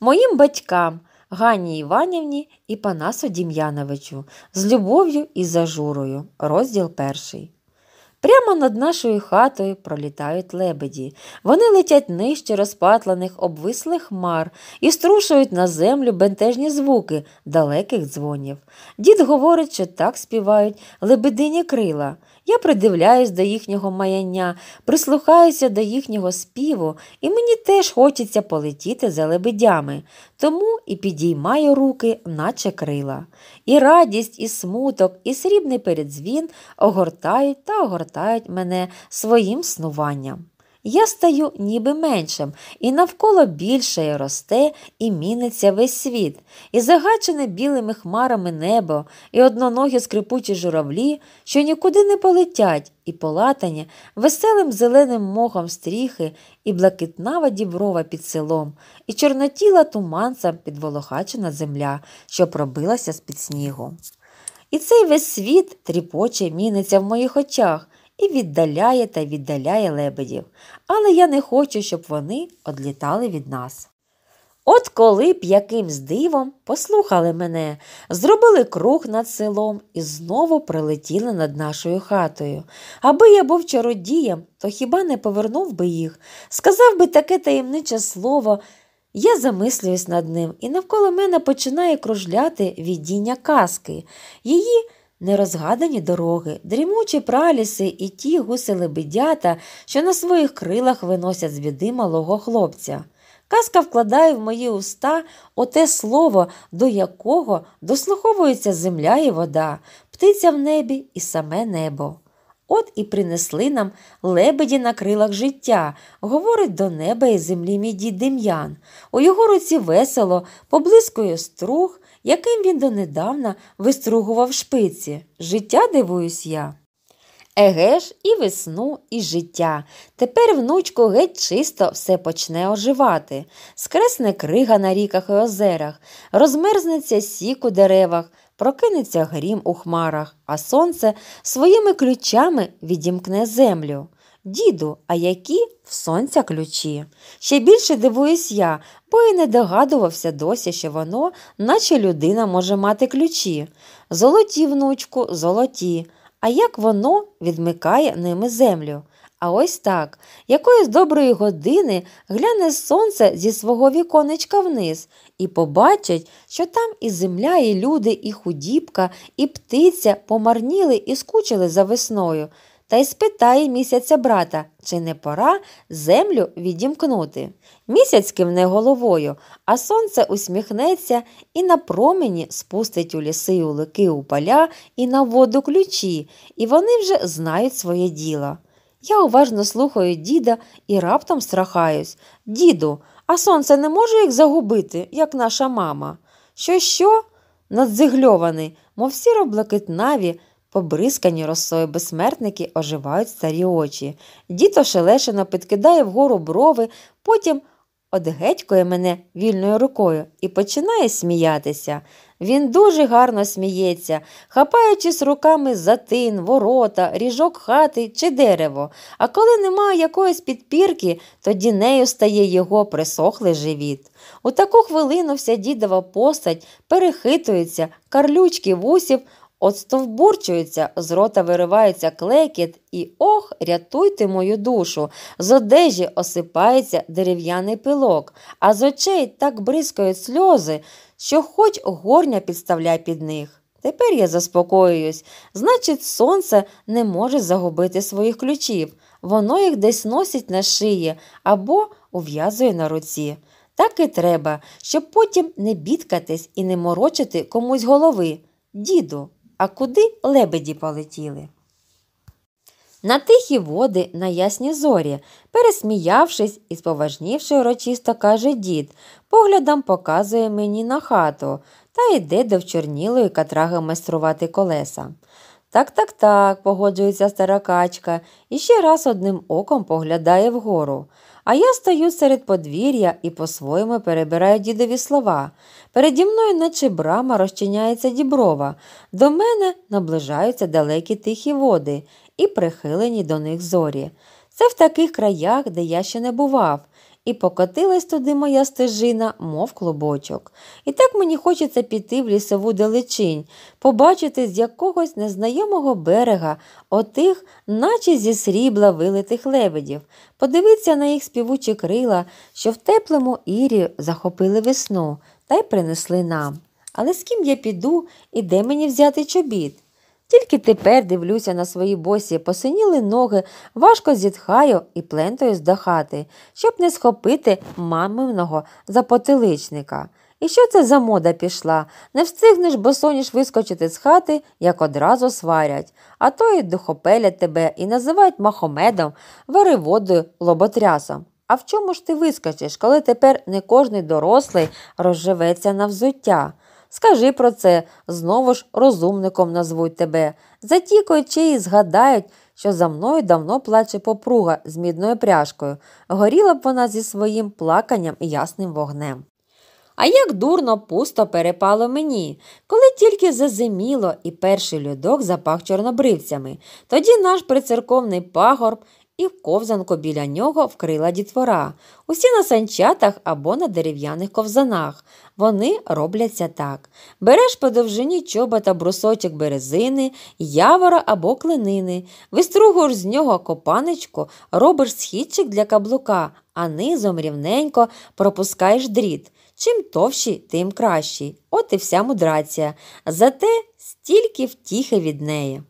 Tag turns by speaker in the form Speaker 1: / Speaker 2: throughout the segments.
Speaker 1: моїм батькам Ганні Іванівні і Панасу Дім'яновичу з любов'ю і зажурою. Розділ перший. Прямо над нашою хатою пролітають лебеді. Вони летять нижче розпатлених, обвислих хмар і струшують на землю бентежні звуки далеких дзвонів. Дід говорить, що так співають лебедині крила. Я придивляюсь до їхнього маяння, прислухаюся до їхнього співу, і мені теж хочеться полетіти за лебедями, тому і підіймаю руки, наче крила. І радість, і смуток, і срібний передзвін огортають та огортають огортають мене своїм снуванням. Я стаю ніби меншим, і навколо більше росте і міниться весь світ, і загачене білими хмарами небо, і одноногі скрипучі журавлі, що нікуди не полетять, і полатані веселим зеленим мохом стріхи, і блакитнава діброва під селом, і чорнотіла туманцем підволохачена земля, що пробилася з під снігу. І цей весь світ тріпоче міниться в моїх очах і віддаляє та віддаляє лебедів, але я не хочу, щоб вони одлітали від нас. От коли б якимсь дивом послухали мене, зробили круг над селом і знову прилетіли над нашою хатою. Аби я був чародієм, то хіба не повернув би їх, сказав би таке таємниче слово. Я замислююсь над ним, і навколо мене починає кружляти відіння казки. Її Нерозгадані дороги, дрімучі праліси і ті гуси лебедята, що на своїх крилах виносять з біди малого хлопця. Казка вкладає в мої уста оте слово, до якого дослуховується земля і вода, птиця в небі і саме небо. От і принесли нам лебеді на крилах життя, говорить до неба і землі мій дід Дем'ян. У його руці весело, поблискує струх, яким він донедавна вистругував шпиці. Життя дивуюсь я. Еге ж, і весну, і життя. Тепер, внучко, геть чисто все почне оживати. Скресне крига на ріках і озерах, розмерзнеться сік у деревах, прокинеться грім у хмарах, а сонце своїми ключами відімкне землю. Діду, а які в сонця ключі? Ще більше дивуюсь я, бо і не догадувався досі, що воно, наче людина може мати ключі. Золоті, внучку, золоті. А як воно відмикає ними землю? А ось так, якоїсь доброї години гляне сонце зі свого віконечка вниз і побачить, що там і земля, і люди, і худібка, і птиця помарніли і скучили за весною та й спитає місяця брата, чи не пора землю відімкнути. Місяць кивне головою, а сонце усміхнеться і на промені спустить у ліси, улики у поля і на воду ключі, і вони вже знають своє діло. Я уважно слухаю діда і раптом страхаюсь. Діду, а сонце не може їх загубити, як наша мама. Що, що? Надзигльований, мов сіро блакитнаві, Побризкані росою безсмертники оживають старі очі. Діто шелешено підкидає вгору брови, потім одгетькує мене вільною рукою і починає сміятися. Він дуже гарно сміється, хапаючись руками за тин, ворота, ріжок хати чи дерево. А коли немає якоїсь підпірки, тоді нею стає його присохлий живіт. У таку хвилину вся дідова постать перехитується, карлючки вусів Отстовбурчується, з рота виривається клекіт, і ох, рятуйте мою душу. З одежі осипається дерев'яний пилок, а з очей так бризкають сльози, що хоч горня підставляй під них. Тепер я заспокоююсь. Значить, сонце не може загубити своїх ключів. Воно їх десь носить на шиї або ув'язує на руці. Так і треба, щоб потім не бідкатись і не морочити комусь голови. Діду а куди лебеді полетіли. На тихі води, на ясні зорі, пересміявшись і споважнівши урочисто, каже дід, поглядом показує мені на хату та йде до вчорнілої катраги майструвати колеса. Так, так, так, погоджується стара качка і ще раз одним оком поглядає вгору. А я стою серед подвір'я і по-своєму перебираю дідові слова. Переді мною, наче брама, розчиняється діброва, до мене наближаються далекі тихі води і прихилені до них зорі. Це в таких краях, де я ще не бував і покотилась туди моя стежина, мов клубочок. І так мені хочеться піти в лісову далечінь, побачити з якогось незнайомого берега отих, наче зі срібла вилитих лебедів, подивитися на їх співучі крила, що в теплому ірі захопили весну та й принесли нам. Але з ким я піду і де мені взяти чобіт? Тільки тепер дивлюся на свої босі, посиніли ноги, важко зітхаю і плентаюсь здохати, щоб не схопити маминого запотиличника. І що це за мода пішла? Не встигнеш, босоніж вискочити з хати, як одразу сварять, а то й духопелять тебе і називають махомедом, вереводою, лоботрясом. А в чому ж ти вискочиш, коли тепер не кожний дорослий розживеться на взуття? Скажи про це, знову ж розумником назвуть тебе. Затікуючи й згадають, що за мною давно плаче попруга з мідною пряжкою. Горіла б вона зі своїм плаканням і ясним вогнем. А як дурно пусто перепало мені, коли тільки зазиміло і перший льодок запах чорнобривцями. Тоді наш прицерковний пагорб і в ковзанку біля нього вкрила дітвора, усі на санчатах або на дерев'яних ковзанах. Вони робляться так: береш по довжині чоба та брусочок березини, явора або клинини, вистругуєш з нього копанечку, робиш східчик для каблука, а низом рівненько пропускаєш дріт. Чим товщий, тим кращий. От і вся мудрація. Зате стільки втіхи від неї.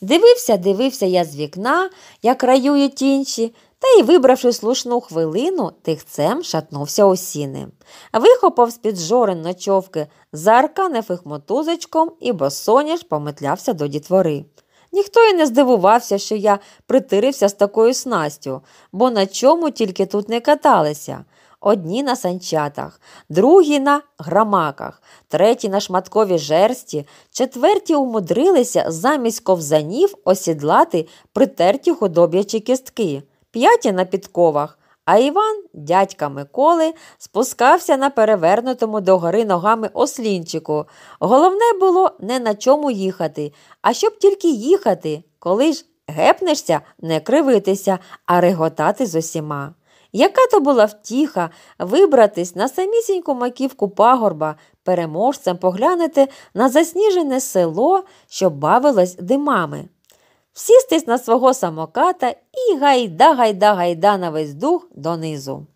Speaker 1: Дивився, дивився я з вікна, як раюють інші, та й, вибравши слушну хвилину, тихцем шатнувся у сіни. Вихопав з-під жорен ночовки, заарканив їх мотузочком і босоніж пометлявся до дітвори. Ніхто й не здивувався, що я притирився з такою снастю, бо на чому тільки тут не каталися. Одні на санчатах, другі на грамаках, треті на шматкові жерсті, четверті умудрилися замість ковзанів осідлати притерті худоб'ячі кістки, п'яті на підковах. А Іван, дядька Миколи, спускався на перевернутому догори ногами ослінчику. Головне було не на чому їхати, а щоб тільки їхати, коли ж гепнешся, не кривитися, а реготати з усіма. Яка то була втіха вибратись на самісіньку маківку пагорба, переможцем поглянути на засніжене село, що бавилось димами, всістись на свого самоката і гайда, гайда, гайда на весь дух донизу.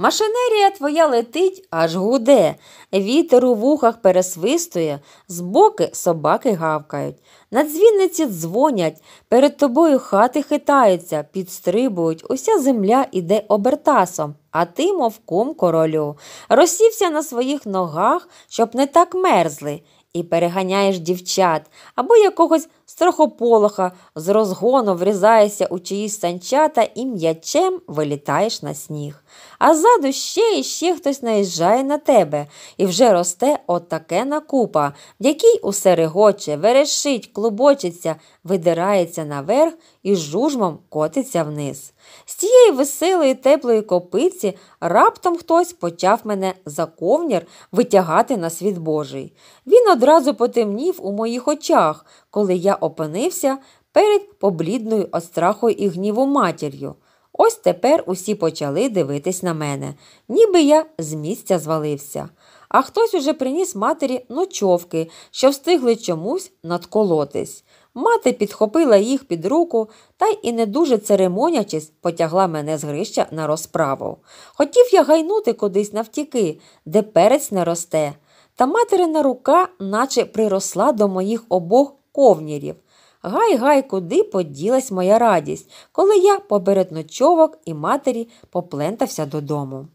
Speaker 1: Машинерія твоя летить, аж гуде, вітер у вухах пересвистує, збоки собаки гавкають. На дзвінниці дзвонять, перед тобою хати хитаються, підстрибують, уся земля іде обертасом, а ти, мов кум королю, розсівся на своїх ногах, щоб не так мерзли, і переганяєш дівчат або якогось страхополоха з розгону врізаєшся у чиїсь санчата і м'ячем вилітаєш на сніг. А ззаду ще і ще хтось наїжджає на тебе і вже росте отаке накупа, в якій усе регоче, верешить, клубочиться, видирається наверх і жужмом котиться вниз. З цієї веселої теплої копиці раптом хтось почав мене за ковнір витягати на світ Божий. Він одразу потемнів у моїх очах, коли я опинився перед поблідною від страху і гніву матір'ю. Ось тепер усі почали дивитись на мене, ніби я з місця звалився. А хтось уже приніс матері ночовки, що встигли чомусь надколотись. Мати підхопила їх під руку та й і не дуже церемонячись потягла мене з грища на розправу. Хотів я гайнути кудись навтіки, де перець не росте. Та материна рука наче приросла до моїх обох ковнірів. Гай, гай, куди поділась моя радість, коли я поберед ночовок і матері поплентався додому.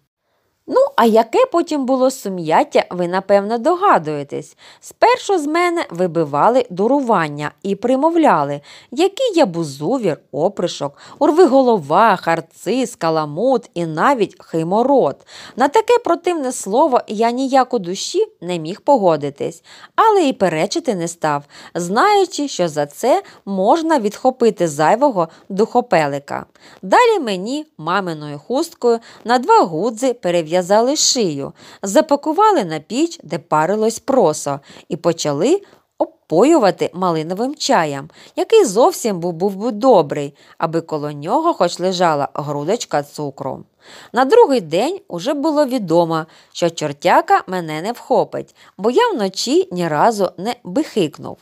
Speaker 1: Ну, а яке потім було сум'яття, ви, напевно, догадуєтесь. Спершу з мене вибивали дурування і примовляли, який я бузувір, опришок, урвиголова, харцис, каламут і навіть химород. На таке противне слово я ніяк у душі не міг погодитись, але і перечити не став, знаючи, що за це можна відхопити зайвого духопелика. Далі мені, маминою хусткою, на два гудзи перев'язали розв'язали шию, запакували на піч, де парилось просо, і почали обпоювати малиновим чаєм, який зовсім був, був би добрий, аби коло нього хоч лежала грудочка цукру. На другий день уже було відомо, що чортяка мене не вхопить, бо я вночі ні разу не бихикнув.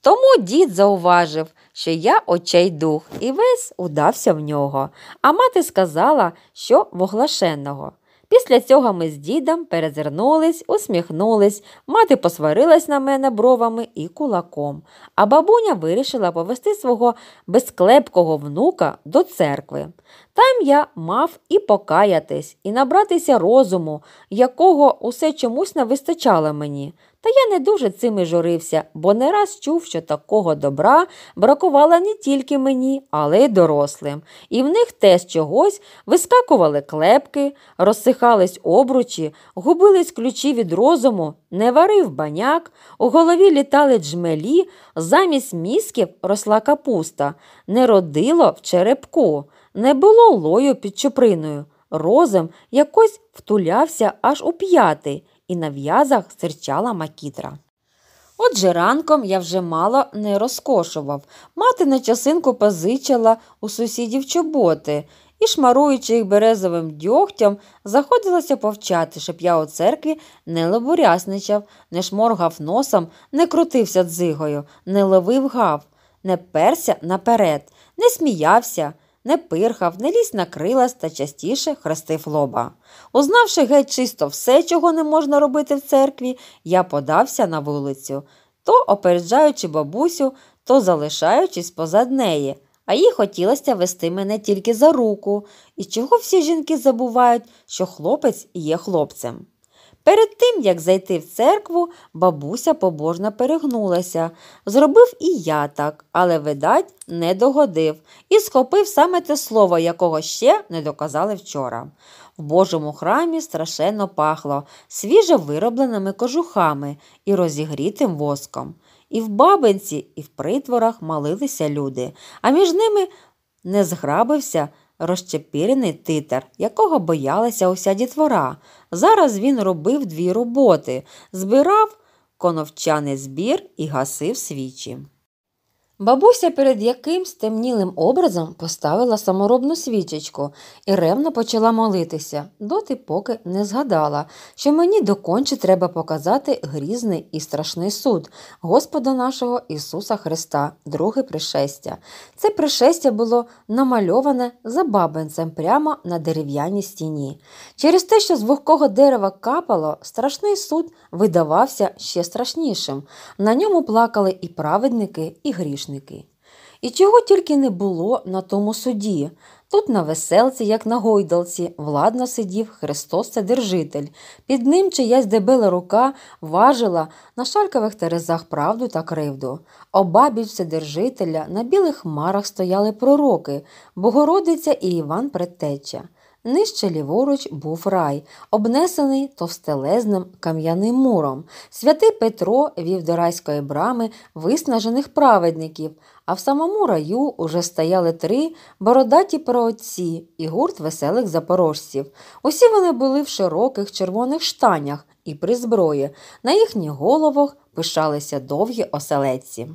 Speaker 1: Тому дід зауважив, що я очей дух, і весь удався в нього, а мати сказала, що воглашеного. Після цього ми з дідом перезирнулись, усміхнулись, мати посварилась на мене бровами і кулаком, а бабуня вирішила повести свого безклепкого внука до церкви. Там я мав і покаятись, і набратися розуму, якого усе чомусь не вистачало мені. Та я не дуже цим і журився, бо не раз чув, що такого добра бракувало не тільки мені, але й дорослим. І в них теж чогось вискакували клепки, розсихались обручі, губились ключі від розуму, не варив баняк, у голові літали джмелі, замість місків росла капуста, не родило в черепку, не було лою під чуприною. Розум якось втулявся аж у п'ятий і на в'язах сирчала макітра. Отже, ранком я вже мало не розкошував. Мати на часинку позичила у сусідів чоботи і, шмаруючи їх березовим дьогтям, заходилася повчати, щоб я у церкві не лобурясничав, не шморгав носом, не крутився дзигою, не ловив гав, не перся наперед, не сміявся не пирхав, не лізь на крилас та частіше хрестив лоба. Узнавши геть чисто все, чого не можна робити в церкві, я подався на вулицю, то опереджаючи бабусю, то залишаючись позад неї. А їй хотілося вести мене тільки за руку, і чого всі жінки забувають, що хлопець є хлопцем. Перед тим, як зайти в церкву, бабуся побожно перегнулася. Зробив і я так, але, видать, не догодив і схопив саме те слово, якого ще не доказали вчора. В Божому храмі страшенно пахло свіже виробленими кожухами і розігрітим воском. І в бабинці, і в притворах молилися люди, а між ними не зграбився розчепірений титер, якого боялася уся дітвора. Зараз він робив дві роботи збирав коновчаний збір і гасив свічі. Бабуся перед якимсь темнілим образом поставила саморобну свічечку і ревно почала молитися, доти поки не згадала, що мені доконче треба показати грізний і страшний суд Господа нашого Ісуса Христа, друге пришестя. Це пришестя було намальоване за бабинцем прямо на дерев'яній стіні. Через те, що з вогкого дерева капало, страшний суд видавався ще страшнішим. На ньому плакали і праведники, і грішники заручники. І чого тільки не було на тому суді. Тут на веселці, як на гойдалці, владно сидів Христос Содержитель. Під ним чиясь дебела рука важила на шалькових терезах правду та кривду. Обабіч Вседержителя на білих марах стояли пророки, Богородиця і Іван Предтеча. Нижче ліворуч був рай, обнесений товстелезним кам'яним муром. Святий Петро вів до райської брами виснажених праведників, а в самому раю уже стояли три бородаті праотці і гурт веселих запорожців. Усі вони були в широких червоних штанях і при зброї. На їхніх головах пишалися довгі оселеці.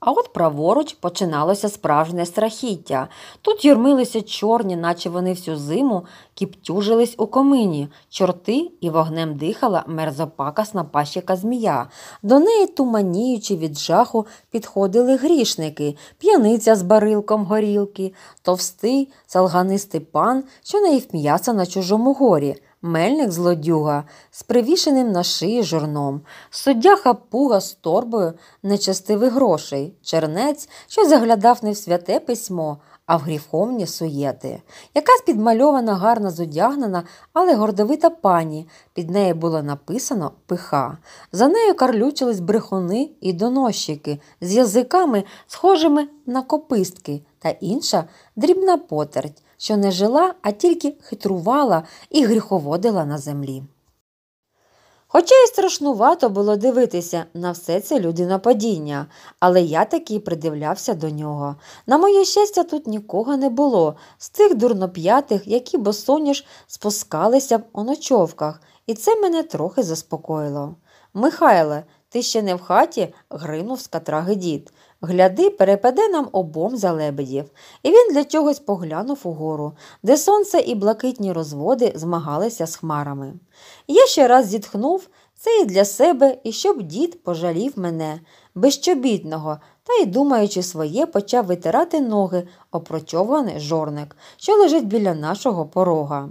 Speaker 1: А от праворуч починалося справжнє страхіття. Тут юрмилися чорні, наче вони всю зиму кіптюжились у комині, чорти і вогнем дихала мерзопакасна пащика змія. До неї, туманіючи від жаху, підходили грішники, п'яниця з барилком горілки, товстий, салганистий пан, що наїв м'яса на чужому горі. Мельник злодюга з привішеним на шиї журном, суддя хапуга з торбою нечестивих грошей, чернець, що заглядав не в святе письмо, а в гріховні суєти. Якась підмальована, гарно зодягнена, але гордовита пані, під нею було написано пиха. За нею карлючились брехуни і доносчики з язиками, схожими на копистки та інша дрібна потерть що не жила, а тільки хитрувала і гріховодила на землі. Хоча й страшнувато було дивитися на все це падіння, але я таки придивлявся до нього. На моє щастя, тут нікого не було, з тих дурноп'ятих, які босоніж спускалися в у і це мене трохи заспокоїло. Михайле, ти ще не в хаті? гринув з катраги дід. Гляди, перепаде нам обом за лебедів, і він для чогось поглянув угору, де сонце і блакитні розводи змагалися з хмарами. Я ще раз зітхнув це і для себе, і щоб дід пожалів мене, безчобітного, та й, думаючи своє, почав витирати ноги, опрочований жорник, що лежить біля нашого порога.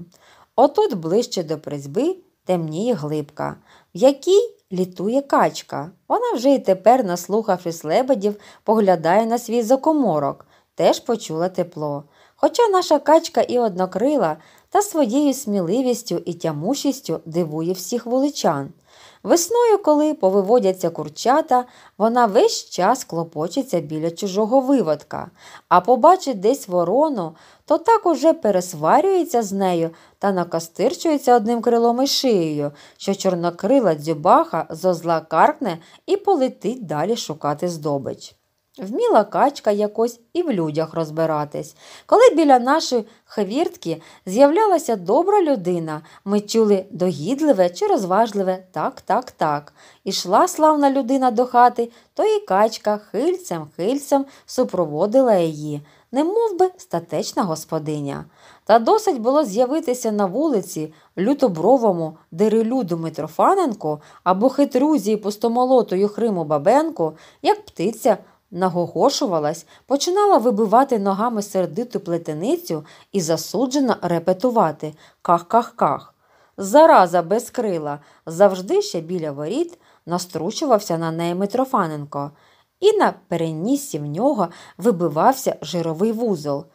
Speaker 1: Отут ближче до призьби темніє глибка, в якій літує качка. Вона вже й тепер, наслухав із лебедів, поглядає на свій закоморок, теж почула тепло. Хоча наша качка і однокрила та своєю сміливістю і тямущістю дивує всіх вуличан. Весною, коли повиводяться курчата, вона весь час клопочеться біля чужого виводка, а побачить десь ворону, то так уже пересварюється з нею та накастирчується одним крилом і шиєю, що чорнокрила дзюбаха зозла каркне і полетить далі шукати здобич. Вміла качка якось і в людях розбиратись. Коли біля нашої хвіртки з'являлася добра людина, ми чули догідливе чи розважливе так, так, так. Ішла славна людина до хати, то і качка хильцем хильцем супроводила її, не мов би статечна господиня. Та досить було з'явитися на вулиці лютобровому дерелюду Митрофаненко або хитрузі пустомолотою Хриму Бабенко, як птиця нагогошувалась, починала вибивати ногами сердиту плетеницю і засуджено репетувати ках-ках-ках. Зараза без крила завжди ще біля воріт настручувався на неї Митрофаненко, і на переніссі в нього вибивався жировий вузол.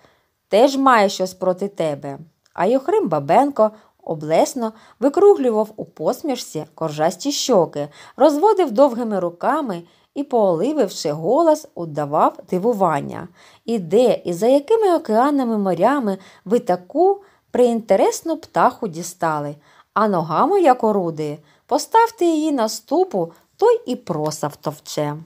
Speaker 1: Теж має щось проти тебе. А Йохрим Бабенко облесно викруглював у посмішці коржасті щоки, розводив довгими руками і, поолививши голос, удавав дивування. І де і за якими океанами морями ви таку приінтересну птаху дістали, а ногами як оруди, поставте її на ступу, той і проса втовче.